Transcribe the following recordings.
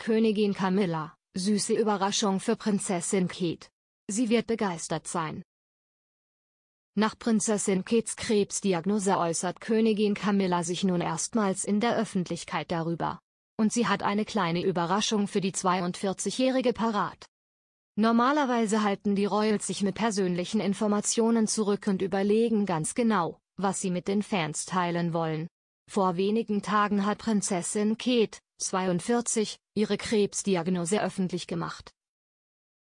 Königin Camilla, süße Überraschung für Prinzessin Kate. Sie wird begeistert sein. Nach Prinzessin Kates Krebsdiagnose äußert Königin Camilla sich nun erstmals in der Öffentlichkeit darüber. Und sie hat eine kleine Überraschung für die 42-Jährige parat. Normalerweise halten die Royals sich mit persönlichen Informationen zurück und überlegen ganz genau, was sie mit den Fans teilen wollen. Vor wenigen Tagen hat Prinzessin Kate, 42, ihre Krebsdiagnose öffentlich gemacht.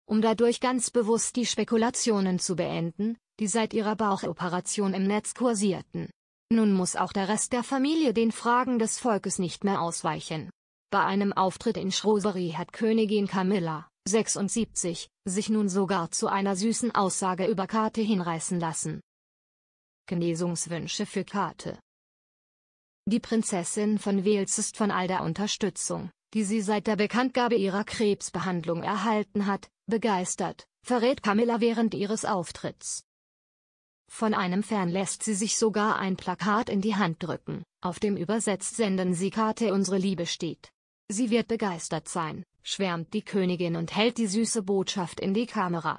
Um dadurch ganz bewusst die Spekulationen zu beenden, die seit ihrer Bauchoperation im Netz kursierten. Nun muss auch der Rest der Familie den Fragen des Volkes nicht mehr ausweichen. Bei einem Auftritt in Shrewsbury hat Königin Camilla, 76, sich nun sogar zu einer süßen Aussage über Kate hinreißen lassen. Genesungswünsche für Kate die Prinzessin von Wales ist von all der Unterstützung, die sie seit der Bekanntgabe ihrer Krebsbehandlung erhalten hat, begeistert, verrät Camilla während ihres Auftritts. Von einem Fan lässt sie sich sogar ein Plakat in die Hand drücken, auf dem übersetzt senden sie Karte unsere Liebe steht. Sie wird begeistert sein, schwärmt die Königin und hält die süße Botschaft in die Kamera.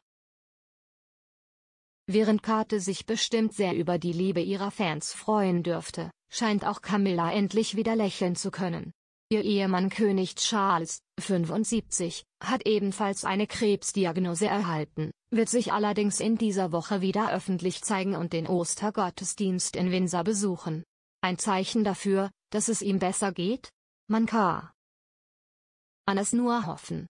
Während Kate sich bestimmt sehr über die Liebe ihrer Fans freuen dürfte, scheint auch Camilla endlich wieder lächeln zu können. Ihr Ehemann König Charles, 75, hat ebenfalls eine Krebsdiagnose erhalten, wird sich allerdings in dieser Woche wieder öffentlich zeigen und den Ostergottesdienst in Windsor besuchen. Ein Zeichen dafür, dass es ihm besser geht? Man kann an es nur hoffen.